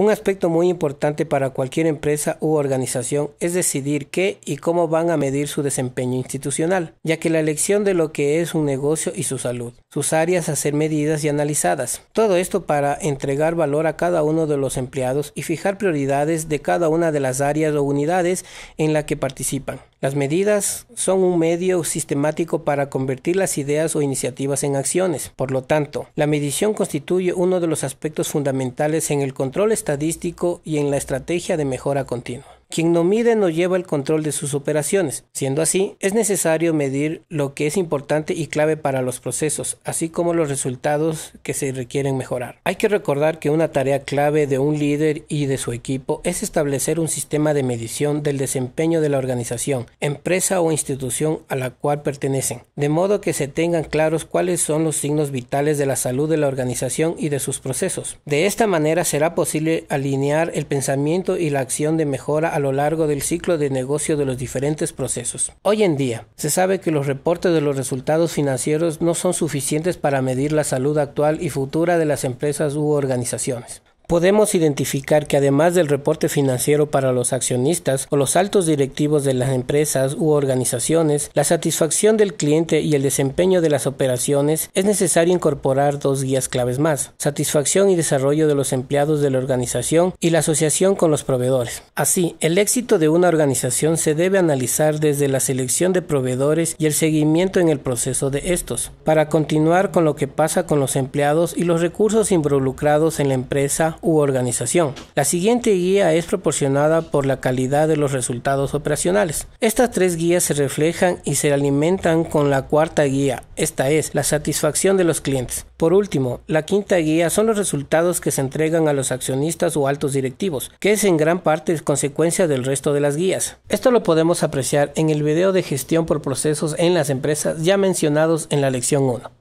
Un aspecto muy importante para cualquier empresa u organización es decidir qué y cómo van a medir su desempeño institucional, ya que la elección de lo que es un negocio y su salud, sus áreas a ser medidas y analizadas. Todo esto para entregar valor a cada uno de los empleados y fijar prioridades de cada una de las áreas o unidades en la que participan. Las medidas son un medio sistemático para convertir las ideas o iniciativas en acciones. Por lo tanto, la medición constituye uno de los aspectos fundamentales en el control estadístico estadístico y en la estrategia de mejora continua. Quien no mide no lleva el control de sus operaciones. Siendo así, es necesario medir lo que es importante y clave para los procesos, así como los resultados que se requieren mejorar. Hay que recordar que una tarea clave de un líder y de su equipo es establecer un sistema de medición del desempeño de la organización, empresa o institución a la cual pertenecen, de modo que se tengan claros cuáles son los signos vitales de la salud de la organización y de sus procesos. De esta manera será posible alinear el pensamiento y la acción de mejora lo largo del ciclo de negocio de los diferentes procesos. Hoy en día, se sabe que los reportes de los resultados financieros no son suficientes para medir la salud actual y futura de las empresas u organizaciones podemos identificar que además del reporte financiero para los accionistas o los altos directivos de las empresas u organizaciones, la satisfacción del cliente y el desempeño de las operaciones, es necesario incorporar dos guías claves más, satisfacción y desarrollo de los empleados de la organización y la asociación con los proveedores. Así, el éxito de una organización se debe analizar desde la selección de proveedores y el seguimiento en el proceso de estos, para continuar con lo que pasa con los empleados y los recursos involucrados en la empresa u organización. La siguiente guía es proporcionada por la calidad de los resultados operacionales. Estas tres guías se reflejan y se alimentan con la cuarta guía, esta es la satisfacción de los clientes. Por último, la quinta guía son los resultados que se entregan a los accionistas o altos directivos, que es en gran parte consecuencia del resto de las guías. Esto lo podemos apreciar en el video de gestión por procesos en las empresas ya mencionados en la lección 1.